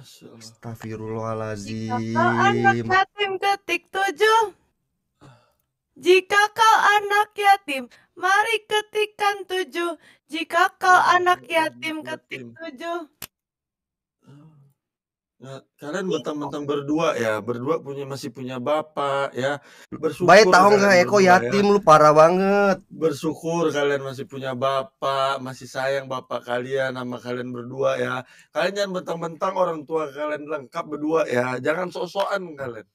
Astagfirullahaladzim. Jika kau anak yatim ketik tujuh. Jika kau anak yatim, mari ketikkan tujuh. Jika kau anak yatim ketik tujuh. Ya, kalian mentang-mentang berdua ya, berdua punya masih punya bapak ya. Bersyukur. Baik tahu nggak Eko ya, ya. yatim ya. lu parah banget. Bersyukur kalian masih punya bapak, masih sayang bapak kalian nama kalian berdua ya. Kalian jangan mentang-mentang orang tua kalian lengkap berdua ya. Jangan sok-sokan kalian.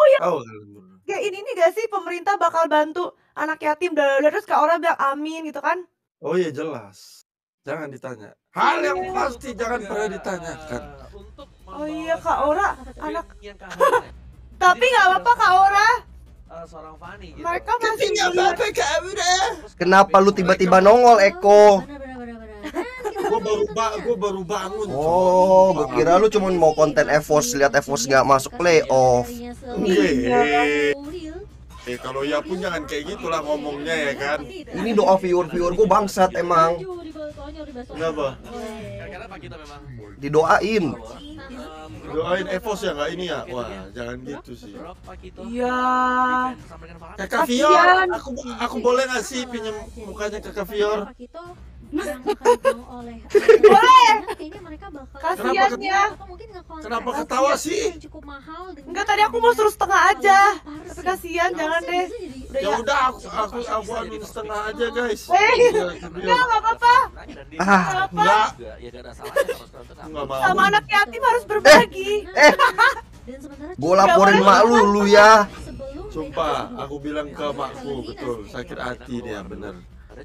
Oh ya. Tahu kalian Ya ini nih gak sih pemerintah bakal bantu anak yatim dan terus ke orang bilang amin gitu kan? Oh iya jelas. Jangan ditanya. Hal yang iya. pasti jangan pernah ditanyakan. Untuk Oh iya Kak Ora anak Tapi nggak apa-apa Kak Ora. seorang Fani Mereka masih nggak apa-apa Kak Ora. Kenapa lu tiba-tiba nongol Eko? gue baru baru bangun oh gue kira lu cuma mau konten Evos lihat Evos nggak masuk playoff iya Eh kalau ya pun jangan kayak gitulah ngomongnya ya kan. Ini doa viewer viewer gue bangsat emang. Kenapa? Akhirnya apa kita memang? Didoain. Doain Evos eh, ya kak ini ya? Wah, jangan gitu sih. Iya. Kakak Fior, aku aku boleh nggak sih pinjam mukanya Kakak Fior? boleh kasihan ya kenapa ketawa ya. sih enggak tadi aku mau suruh setengah aja tapi kasihan jangan deh ya, ya udah aku aku aku setengah aja guys eh enggak iya, enggak apa-apa makanya dan dia ah, enggak ya enggak ada salahnya kalau sama. sama anak yatim harus eh, berbagi eh, eh. gue laporin mak lu lu ya sumpah aku bilang ke makku betul sakit hati dia bener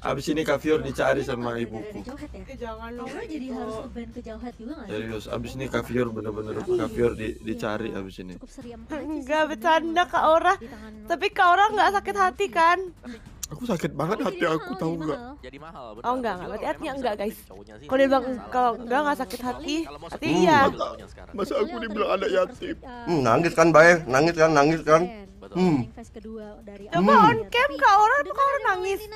Abis ini kafir dicari sama ibuku. Eh, gitu. Serius, abis ini kafir bener-bener kafir iya. di, dicari abis ini. Enggak bercanda kak Ora. Tapi kak Ora nggak sakit hati kan? Iya. Aku sakit banget hati aku tahu enggak? Jadi mahal. benar. Oh enggak enggak. Berarti hatinya enggak guys. Kalau dia bilang kalau enggak enggak sakit hati, hati iya. Masa aku iya, dibilang ada yatim? Hmm, nangis kan baik, nangis kan, nangis kan. Hmm. Kamu Coba on cam kak orang kau orang nangis. Kak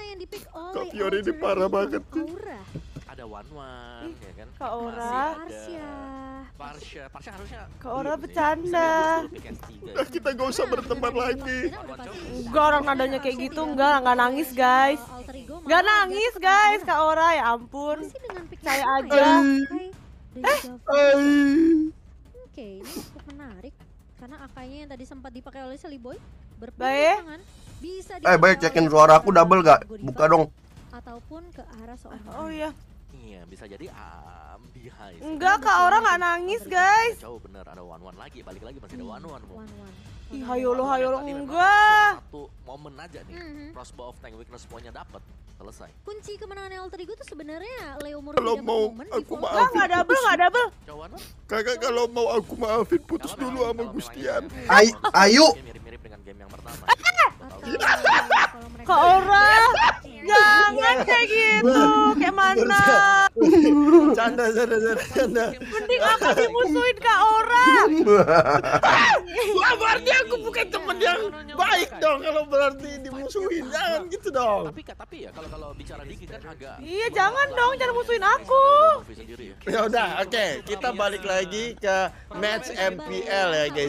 oh, iya, Fiore ini parah banget. Ada one one. ya kan? Kak orang. Parsha. Iya, Parsha harusnya Kau iya, orang bercanda. Kita gak usah berteman iya, lagi. Enggak orang nadanya kayak gitu, enggak enggak nangis guys. Oh, enggak nangis guys, Kak Ora ya ampun. Saya ya? aja. Eh. Oke, ini cukup menarik karena akanya yang tadi sempat dipakai oleh Seliboy berpindah bisa Eh, baik cekin suara aku double gak? Buka dong. Ataupun ke arah seorang. Oh iya. Iya, bisa jadi um, Enggak, Kak orang nggak nangis, guys. Jauh bener, ada one one lagi, balik lagi masih ada one one. One one. lo hayo lo enggak. Satu momen aja nih. Mm-hmm. Crossbow of Tank Weakness semuanya dapat. Selesai. Kunci kemenangan Alter Ego tuh sebenarnya Leo mau Kalau mau aku maafin. Enggak double, enggak double. Kakak kalau mau aku maafin putus dulu sama Gustian. Iya. Ayo. Mirip-mirip dengan game yang pertama. Kak Aura. jangan kayak gitu kayak mana canda canda canda mending aku dimusuhin ke orang Wah, berarti aku bukan teman yang baik dong kalau berarti dimusuhin jangan gitu dong tapi tapi ya kalau kalau bicara dikit kan agak iya jangan dong jangan musuhin aku ya udah oke kita balik lagi ke match MPL ya guys